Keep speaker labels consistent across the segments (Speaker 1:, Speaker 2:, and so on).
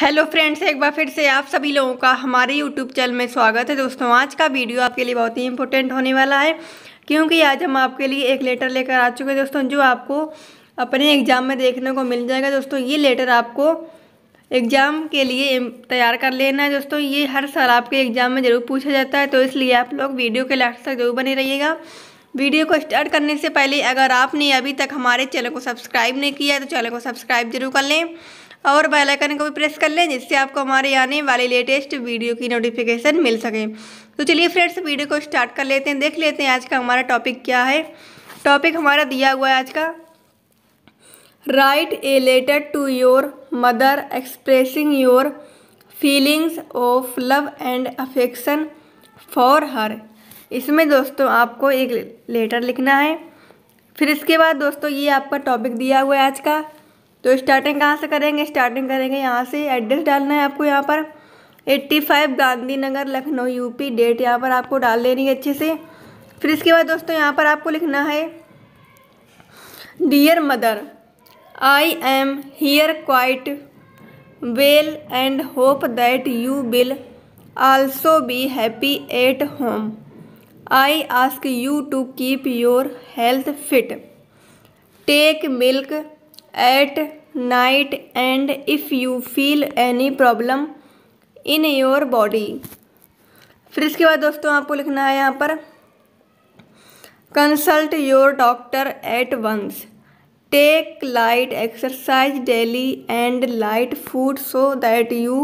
Speaker 1: hello friends एक बार फिर से आप सभी लोगों का हमारे यूट्यूब चैनल में स्वागत है दोस्तों आज का वीडियो आपके लिए बहुत ही इम्पोर्टेंट होने वाला है क्योंकि आज हम आपके लिए एक लेटर लेकर आ चुके हैं दोस्तों जो आपको अपने एग्ज़ाम में देखने को मिल जाएगा दोस्तों ये लेटर आपको एग्ज़ाम के लिए तैयार कर लेना है दोस्तों ये हर साल आपके एग्ज़ाम में ज़रूर पूछा जाता है तो इसलिए आप लोग वीडियो के लास्ट तक जरूर बने रहिएगा वीडियो को स्टार्ट करने से पहले अगर आपने अभी तक हमारे चैनल को सब्सक्राइब नहीं किया है तो चैनल को सब्सक्राइब जरूर कर लें और बेल आइकन को भी प्रेस कर लें जिससे आपको हमारे आने वाले लेटेस्ट वीडियो की नोटिफिकेशन मिल सके तो चलिए फ्रेंड्स वीडियो को स्टार्ट कर लेते हैं देख लेते हैं आज का हमारा टॉपिक क्या है टॉपिक हमारा दिया हुआ है आज का write a letter to your mother expressing your feelings of love and affection for her इसमें दोस्तों आपको एक लेटर लिखना है फिर इसके बाद दोस्तों ये आपका टॉपिक दिया हुआ है आज का तो स्टार्टिंग कहाँ से करेंगे स्टार्टिंग करेंगे यहाँ से एड्रेस डालना है आपको यहाँ पर 85 गांधीनगर लखनऊ यूपी डेट यहाँ पर आपको डाल देनी है अच्छे से फिर इसके बाद दोस्तों यहाँ पर आपको लिखना है dear mother I am here quite well and hope that you will also be happy at home I ask you to keep your health fit take milk at night and if you feel any problem in your body फिर इसके बाद दोस्तों आपको लिखना है यहाँ पर consult your doctor at once take light exercise daily and light food so that you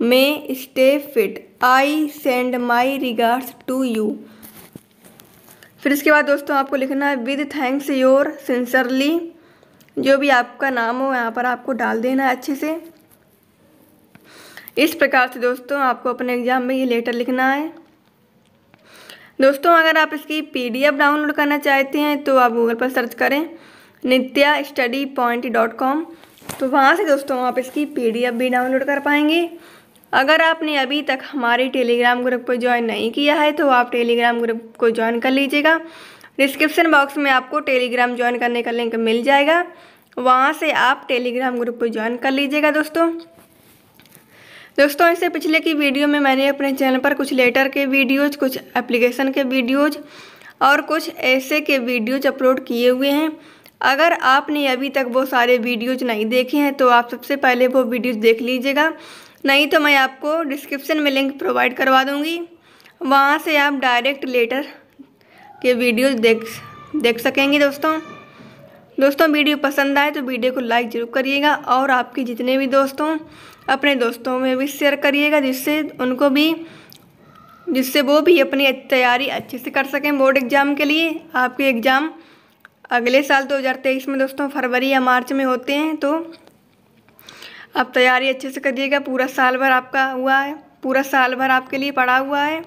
Speaker 1: may stay fit I send my regards to you फिर इसके बाद दोस्तों आपको लिखना है विद थैंक्स योर सिंसरली जो भी आपका नाम हो यहाँ पर आपको डाल देना है अच्छे से इस प्रकार से दोस्तों आपको अपने एग्ज़ाम में ये लेटर लिखना है दोस्तों अगर आप इसकी पीडीएफ डाउनलोड करना चाहते हैं तो आप गूगल पर सर्च करें Nitya study point dot com तो वहाँ से दोस्तों आप इसकी पीडीएफ भी डाउनलोड कर पाएंगे अगर आपने अभी तक हमारे टेलीग्राम ग्रुप को ज्वाइन नहीं किया है तो आप टेलीग्राम ग्रुप को ज्वाइन कर लीजिएगा डिस्क्रिप्शन बॉक्स में आपको टेलीग्राम ज्वाइन करने का लिंक मिल जाएगा वहाँ से आप टेलीग्राम ग्रुप पर ज्वाइन कर लीजिएगा दोस्तों दोस्तों इससे पिछले की वीडियो में मैंने अपने चैनल पर कुछ लेटर के वीडियोज कुछ एप्लीकेशन के वीडियोज और कुछ ऐसे के वीडियोज अपलोड किए हुए हैं अगर आपने अभी तक वो सारे वीडियोज नहीं देखे हैं तो आप सबसे पहले वो वीडियोज देख लीजिएगा नहीं तो मैं आपको डिस्क्रिप्शन में लिंक प्रोवाइड करवा दूँगी वहाँ से आप डायरेक्ट लेटर के वीडियोज देख देख सकेंगे दोस्तों दोस्तों वीडियो पसंद आए तो वीडियो को लाइक ज़रूर करिएगा और आपके जितने भी दोस्तों अपने दोस्तों में भी शेयर करिएगा जिससे उनको भी जिससे वो भी अपनी तैयारी अच्छे से कर सकें बोर्ड एग्ज़ाम के लिए आपके एग्ज़ाम अगले साल 2023 में दोस्तों फरवरी या मार्च में होते हैं तो आप तैयारी अच्छे से करिएगा पूरा साल भर आपका हुआ है पूरा साल भर आपके लिए पड़ा हुआ है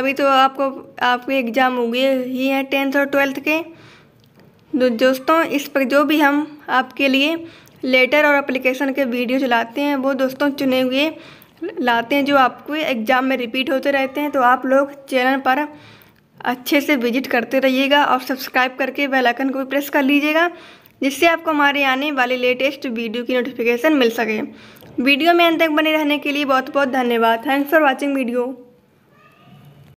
Speaker 1: अभी तो आपको आपके एग्ज़ाम हुए ही हैं टेंथ और ट्वेल्थ के दोस्तों इस पर जो भी हम आपके लिए लेटर और अप्लीकेशन के वीडियो चलाते हैं वो दोस्तों चुने हुए लाते हैं जो आपको एग्ज़ाम में रिपीट होते रहते हैं तो आप लोग चैनल पर अच्छे से विजिट करते रहिएगा और सब्सक्राइब करके बेल आइकन को भी प्रेस कर लीजिएगा जिससे आपको हमारे आने वाले लेटेस्ट वीडियो की नोटिफिकेशन मिल सके वीडियो में अंत तक बने रहने के लिए बहुत बहुत धन्यवाद थैंक्स फॉर वॉचिंग वीडियो